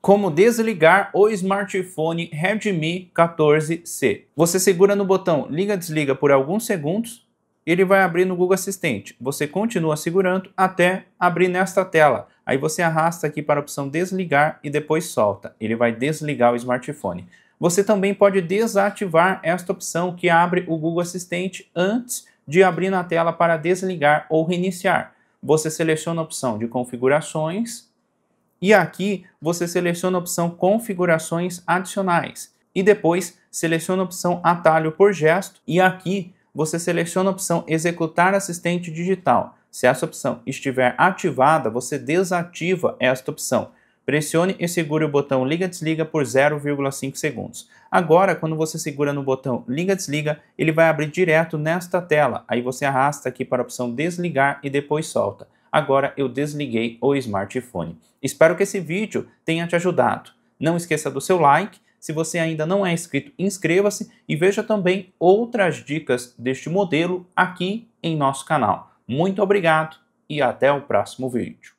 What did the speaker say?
como desligar o smartphone Redmi 14C. Você segura no botão liga-desliga por alguns segundos, ele vai abrir no Google Assistente. Você continua segurando até abrir nesta tela. Aí você arrasta aqui para a opção desligar e depois solta. Ele vai desligar o smartphone. Você também pode desativar esta opção que abre o Google Assistente antes de abrir na tela para desligar ou reiniciar. Você seleciona a opção de configurações e aqui você seleciona a opção configurações adicionais e depois seleciona a opção atalho por gesto e aqui você seleciona a opção executar assistente digital. Se essa opção estiver ativada, você desativa esta opção. Pressione e segure o botão liga-desliga por 0,5 segundos. Agora, quando você segura no botão liga-desliga, ele vai abrir direto nesta tela. Aí você arrasta aqui para a opção desligar e depois solta agora eu desliguei o smartphone. Espero que esse vídeo tenha te ajudado. Não esqueça do seu like, se você ainda não é inscrito, inscreva-se e veja também outras dicas deste modelo aqui em nosso canal. Muito obrigado e até o próximo vídeo.